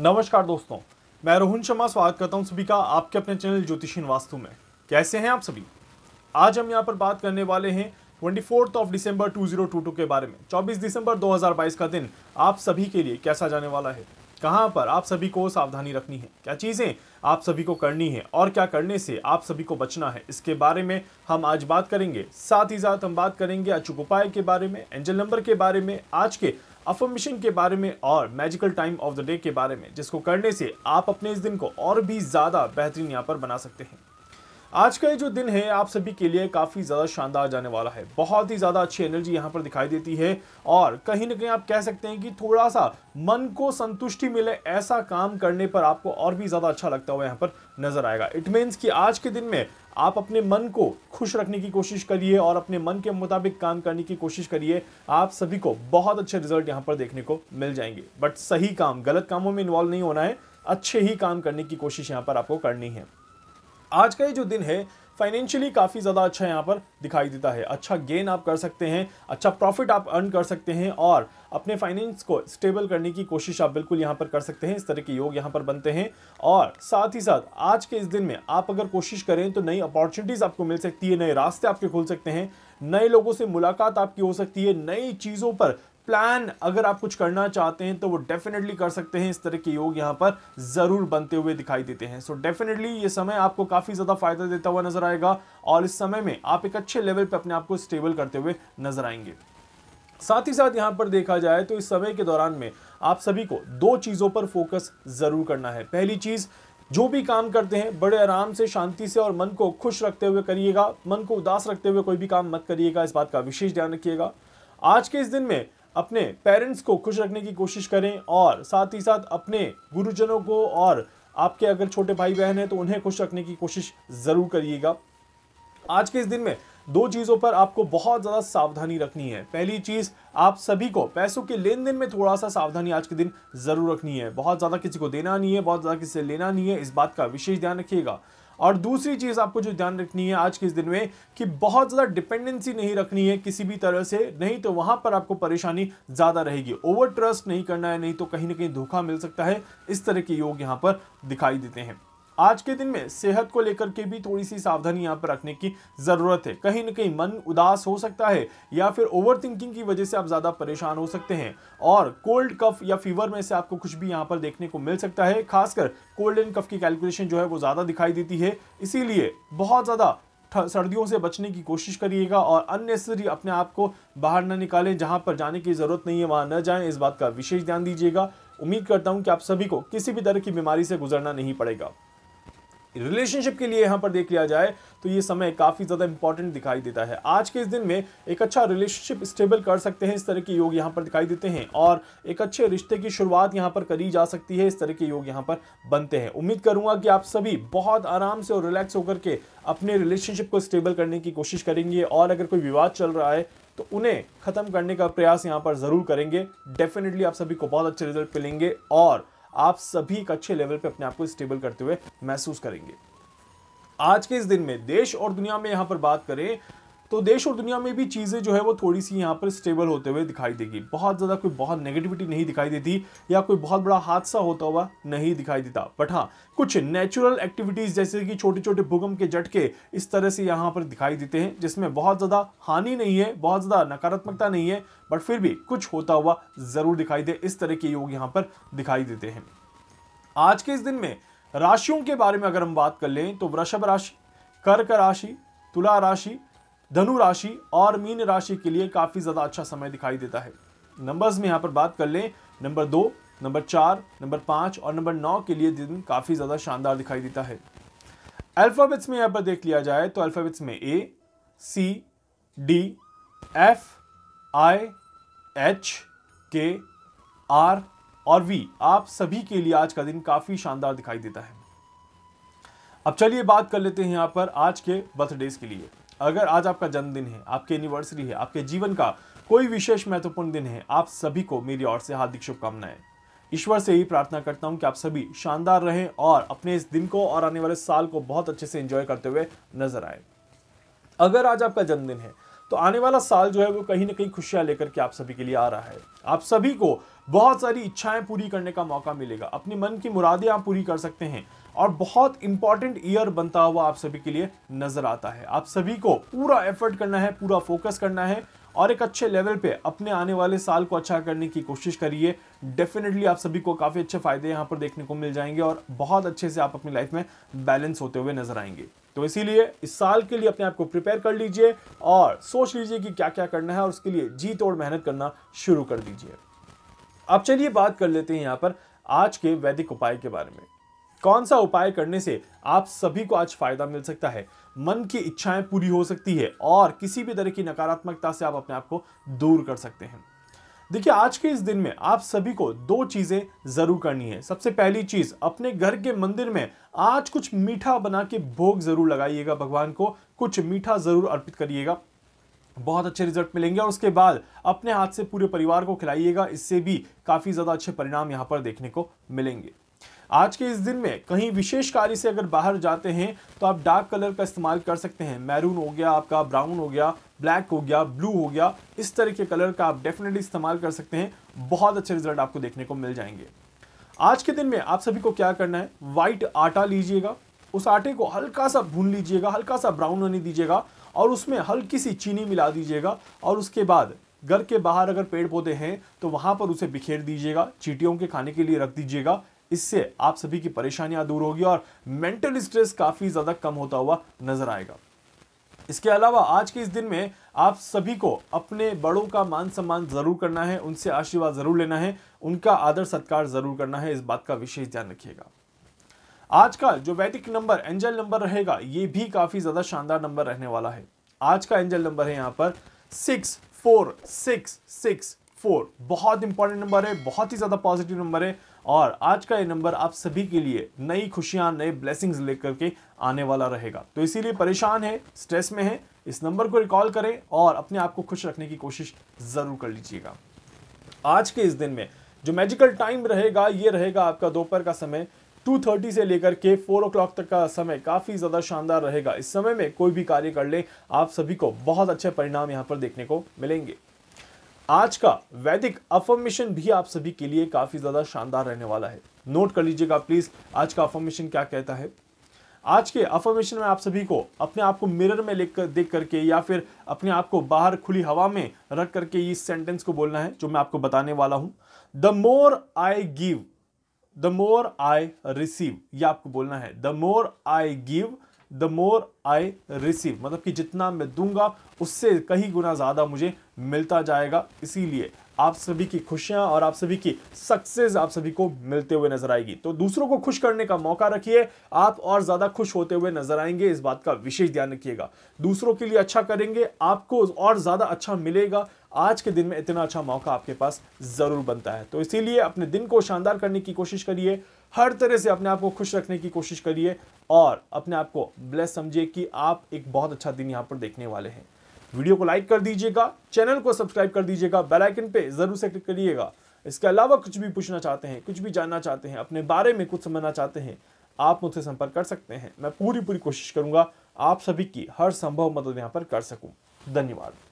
नमस्कार दोस्तों मैं रोहन शर्मा स्वागत करता हूं सभी का आपके अपने चैनल ज्योतिषीन वास्तु में कैसे हैं आप सभी आज हम यहां पर बात करने वाले हैं ट्वेंटी फोर्थ ऑफ दिसंबर 2022 के बारे में 24 दिसंबर 2022 का दिन आप सभी के लिए कैसा जाने वाला है कहाँ पर आप सभी को सावधानी रखनी है क्या चीज़ें आप सभी को करनी है और क्या करने से आप सभी को बचना है इसके बारे में हम आज बात करेंगे साथ ही साथ हम बात करेंगे अचूक उपाय के बारे में एंजल नंबर के बारे में आज के अफर्मेशन के बारे में और magical time of the day के बारे में जिसको करने से आप अपने इस दिन को और भी ज़्यादा बेहतरीन यहाँ पर बना सकते हैं आज का ये जो दिन है आप सभी के लिए काफ़ी ज़्यादा शानदार जाने वाला है बहुत ही ज़्यादा अच्छी एनर्जी यहाँ पर दिखाई देती है और कहीं ना कहीं आप कह सकते हैं कि थोड़ा सा मन को संतुष्टि मिले ऐसा काम करने पर आपको और भी ज़्यादा अच्छा लगता हुआ यहाँ पर नज़र आएगा इट मीन्स कि आज के दिन में आप अपने मन को खुश रखने की कोशिश करिए और अपने मन के मुताबिक काम करने की कोशिश करिए आप सभी को बहुत अच्छे रिजल्ट यहाँ पर देखने को मिल जाएंगे बट सही काम गलत कामों में इन्वॉल्व नहीं होना है अच्छे ही काम करने की कोशिश यहाँ पर आपको करनी है आज का ये जो दिन है फाइनेंशियली काफ़ी ज़्यादा अच्छा यहाँ पर दिखाई देता है अच्छा गेन आप कर सकते हैं अच्छा प्रॉफिट आप अर्न कर सकते हैं और अपने फाइनेंस को स्टेबल करने की कोशिश आप बिल्कुल यहाँ पर कर सकते हैं इस तरह के योग यहाँ पर बनते हैं और साथ ही साथ आज के इस दिन में आप अगर कोशिश करें तो नई अपॉर्चुनिटीज़ आपको मिल सकती है नए रास्ते आपके खुल सकते हैं नए लोगों से मुलाकात आपकी हो सकती है नई चीज़ों पर प्लान अगर आप कुछ करना चाहते हैं तो वो डेफिनेटली कर सकते हैं इस तरह के योग यहाँ पर ज़रूर बनते हुए दिखाई देते हैं सो so डेफिनेटली ये समय आपको काफ़ी ज़्यादा फायदा देता हुआ नजर आएगा और इस समय में आप एक अच्छे लेवल पर अपने आप को स्टेबल करते हुए नजर आएंगे साथ ही साथ यहाँ पर देखा जाए तो इस समय के दौरान में आप सभी को दो चीज़ों पर फोकस ज़रूर करना है पहली चीज़ जो भी काम करते हैं बड़े आराम से शांति से और मन को खुश रखते हुए करिएगा मन को उदास रखते हुए कोई भी काम मत करिएगा इस बात का विशेष ध्यान रखिएगा आज के इस दिन में अपने पेरेंट्स को खुश रखने की कोशिश करें और साथ ही साथ अपने गुरुजनों को और आपके अगर छोटे भाई बहन हैं तो उन्हें खुश रखने की कोशिश ज़रूर करिएगा आज के इस दिन में दो चीज़ों पर आपको बहुत ज़्यादा सावधानी रखनी है पहली चीज़ आप सभी को पैसों के लेन देन में थोड़ा सा सावधानी आज के दिन ज़रूर रखनी है बहुत ज़्यादा किसी को देना नहीं है बहुत ज़्यादा किसी से लेना नहीं है इस बात का विशेष ध्यान रखिएगा और दूसरी चीज़ आपको जो ध्यान रखनी है आज के इस दिन में कि बहुत ज़्यादा डिपेंडेंसी नहीं रखनी है किसी भी तरह से नहीं तो वहां पर आपको परेशानी ज़्यादा रहेगी ओवर ट्रस्ट नहीं करना है नहीं तो कहीं ना कहीं धोखा मिल सकता है इस तरह के योग यहां पर दिखाई देते हैं आज के दिन में सेहत को लेकर के भी थोड़ी सी सावधानी यहाँ पर रखने की ज़रूरत है कहीं ना कहीं मन उदास हो सकता है या फिर ओवर थिंकिंग की वजह से आप ज़्यादा परेशान हो सकते हैं और कोल्ड कफ या फीवर में से आपको कुछ भी यहाँ पर देखने को मिल सकता है खासकर कोल्ड एंड कफ की कैलकुलेशन जो है वो ज़्यादा दिखाई देती है इसीलिए बहुत ज़्यादा सर्दियों से बचने की कोशिश करिएगा और अननेसेसरी अपने आप को बाहर न निकालें जहां पर जाने की ज़रूरत नहीं है वहां न जाएं इस बात का विशेष ध्यान दीजिएगा उम्मीद करता हूं कि आप सभी को किसी भी तरह की बीमारी से गुजरना नहीं पड़ेगा रिलेशनशिप के लिए यहाँ पर देख लिया जाए तो ये समय काफ़ी ज़्यादा इंपॉर्टेंट दिखाई देता है आज के इस दिन में एक अच्छा रिलेशनशिप स्टेबल कर सकते हैं इस तरह के योग यहाँ पर दिखाई देते हैं और एक अच्छे रिश्ते की शुरुआत यहाँ पर करी जा सकती है इस तरह के योग यहाँ पर बनते हैं उम्मीद करूँगा कि आप सभी बहुत आराम से और रिलैक्स होकर के अपने रिलेशनशिप को स्टेबल करने की कोशिश करेंगे और अगर कोई विवाद चल रहा है तो उन्हें ख़त्म करने का प्रयास यहाँ पर ज़रूर करेंगे डेफिनेटली आप सभी को बहुत अच्छे रिजल्ट मिलेंगे और आप सभी एक अच्छे लेवल पे अपने आप को स्टेबल करते हुए महसूस करेंगे आज के इस दिन में देश और दुनिया में यहां पर बात करें तो देश और दुनिया में भी चीज़ें जो है वो थोड़ी सी यहाँ पर स्टेबल होते हुए दिखाई देगी बहुत ज़्यादा कोई बहुत नेगेटिविटी नहीं दिखाई देती या कोई बहुत बड़ा हादसा होता हुआ नहीं दिखाई देता बट हाँ कुछ नेचुरल एक्टिविटीज़ जैसे कि छोटे छोटे भूकंप के झटके इस तरह से यहाँ पर दिखाई देते हैं जिसमें बहुत ज़्यादा हानि नहीं है बहुत ज़्यादा नकारात्मकता नहीं है बट फिर भी कुछ होता हुआ ज़रूर दिखाई दे इस तरह के योग यहाँ पर दिखाई देते हैं आज के इस दिन में राशियों के बारे में अगर हम बात कर लें तो वृषभ राशि कर्क राशि तुला राशि धनु राशि और मीन राशि के लिए काफ़ी ज़्यादा अच्छा समय दिखाई देता है नंबर्स में यहाँ पर बात कर लें नंबर दो नंबर चार नंबर पांच और नंबर नौ के लिए दिन काफ़ी ज़्यादा शानदार दिखाई देता है अल्फ़ाबेट्स में यहाँ पर देख लिया जाए तो अल्फ़ाबेट्स में A C D F I H K R और वी आप सभी के लिए आज का दिन काफ़ी शानदार दिखाई देता है अब चलिए बात कर लेते हैं यहाँ पर आज के बर्थडेज के लिए अगर आज आपका जन्मदिन है आपकी एनिवर्सरी है आपके जीवन का कोई विशेष महत्वपूर्ण दिन है आप सभी को मेरी ओर से हार्दिक शुभकामनाएं ईश्वर से ही प्रार्थना करता हूं कि आप सभी शानदार रहें और अपने इस दिन को और आने वाले साल को बहुत अच्छे से एंजॉय करते हुए नजर आए अगर आज आपका जन्मदिन है तो आने वाला साल जो है वो कहीं ना कहीं खुशियां लेकर के आप सभी के लिए आ रहा है आप सभी को बहुत सारी इच्छाएं पूरी करने का मौका मिलेगा अपने मन की मुरादें आप पूरी कर सकते हैं और बहुत इंपॉर्टेंट ईयर बनता हुआ आप सभी के लिए नजर आता है आप सभी को पूरा एफर्ट करना है पूरा फोकस करना है और एक अच्छे लेवल पे अपने आने वाले साल को अच्छा करने की कोशिश करिए डेफिनेटली आप सभी को काफ़ी अच्छे फायदे यहाँ पर देखने को मिल जाएंगे और बहुत अच्छे से आप अपनी लाइफ में बैलेंस होते हुए नजर आएंगे तो इसीलिए इस साल के लिए अपने आप को प्रिपेयर कर लीजिए और सोच लीजिए कि क्या क्या करना है और उसके लिए जी तोड़ मेहनत करना शुरू कर दीजिए अब चलिए बात कर लेते हैं यहाँ पर आज के वैदिक उपाय के बारे में कौन सा उपाय करने से आप सभी को आज फायदा मिल सकता है मन की इच्छाएं पूरी हो सकती है और किसी भी तरह की नकारात्मकता से आप अपने आप को दूर कर सकते हैं देखिए आज के इस दिन में आप सभी को दो चीजें जरूर करनी है सबसे पहली चीज अपने घर के मंदिर में आज कुछ मीठा बना के भोग जरूर लगाइएगा भगवान को कुछ मीठा जरूर अर्पित करिएगा बहुत अच्छे रिजल्ट मिलेंगे और उसके बाद अपने हाथ से पूरे परिवार को खिलाइएगा इससे भी काफ़ी ज़्यादा अच्छे परिणाम यहाँ पर देखने को मिलेंगे आज के इस दिन में कहीं विशेष कार्य से अगर बाहर जाते हैं तो आप डार्क कलर का इस्तेमाल कर सकते हैं मैरून हो गया आपका ब्राउन हो गया ब्लैक हो गया ब्लू हो गया इस तरह के कलर का आप डेफिनेटली इस्तेमाल कर सकते हैं बहुत अच्छे रिजल्ट आपको देखने को मिल जाएंगे आज के दिन में आप सभी को क्या करना है वाइट आटा लीजिएगा उस आटे को हल्का सा भून लीजिएगा हल्का सा ब्राउन होने दीजिएगा और उसमें हल्की सी चीनी मिला दीजिएगा और उसके बाद घर के बाहर अगर पेड़ पौधे हैं तो वहाँ पर उसे बिखेर दीजिएगा चीटियों के खाने के लिए रख दीजिएगा इससे आप सभी की परेशानियां दूर होगी और मेंटल स्ट्रेस काफ़ी ज़्यादा कम होता हुआ नजर आएगा इसके अलावा आज के इस दिन में आप सभी को अपने बड़ों का मान सम्मान ज़रूर करना है उनसे आशीर्वाद ज़रूर लेना है उनका आदर सत्कार ज़रूर करना है इस बात का विशेष ध्यान रखिएगा आज का जो वैदिक नंबर एंजल नंबर रहेगा ये भी काफ़ी ज़्यादा शानदार नंबर रहने वाला है आज का एंजल नंबर है यहाँ पर six four six six four बहुत इंपॉर्टेंट नंबर है बहुत ही ज़्यादा पॉजिटिव नंबर है और आज का ये नंबर आप सभी के लिए नई खुशियां नए ब्लेसिंग्स लेकर के आने वाला रहेगा तो इसीलिए परेशान है स्ट्रेस में है इस नंबर को रिकॉल करें और अपने आप को खुश रखने की कोशिश ज़रूर कर लीजिएगा आज के इस दिन में जो मैजिकल टाइम रहेगा ये रहेगा आपका दोपहर का समय 2:30 से लेकर के 4 क्लॉक तक का समय काफ़ी ज़्यादा शानदार रहेगा इस समय में कोई भी कार्य कर ले आप सभी को बहुत अच्छे परिणाम यहाँ पर देखने को मिलेंगे आज का वैदिक अफर्मेशन भी आप सभी के लिए काफी ज्यादा शानदार रहने वाला है नोट कर लीजिएगा प्लीज आज का अफर्मेशन क्या कहता है आज के अफर्मेशन में आप सभी को अपने आप को मिरर में लेकर देख करके या फिर अपने आप को बाहर खुली हवा में रख करके इस सेंटेंस को बोलना है जो मैं आपको बताने वाला हूं the more I give the more I receive ये आपको बोलना है the more I give the more I receive मतलब कि जितना मैं दूंगा उससे कई गुना ज़्यादा मुझे मिलता जाएगा इसीलिए आप सभी की खुशियां और आप सभी की सक्सेस आप सभी को मिलते हुए नजर आएगी तो दूसरों को खुश करने का मौका रखिए आप और ज़्यादा खुश होते हुए नजर आएंगे इस बात का विशेष ध्यान रखिएगा दूसरों के लिए अच्छा करेंगे आपको और ज़्यादा अच्छा मिलेगा आज के दिन में इतना अच्छा मौका आपके पास ज़रूर बनता है तो इसीलिए अपने दिन को शानदार करने की कोशिश करिए हर तरह से अपने आप को खुश रखने की कोशिश करिए और अपने आप को ब्लेस समझिए कि आप एक बहुत अच्छा दिन यहाँ पर देखने वाले हैं वीडियो को लाइक कर दीजिएगा चैनल को सब्सक्राइब कर दीजिएगा बेल आइकन पे ज़रूर से क्लिक करिएगा इसके अलावा कुछ भी पूछना चाहते हैं कुछ भी जानना चाहते हैं अपने बारे में कुछ समझना चाहते हैं आप मुझसे संपर्क कर सकते हैं मैं पूरी पूरी कोशिश करूंगा आप सभी की हर संभव मदद यहाँ पर कर सकूँ धन्यवाद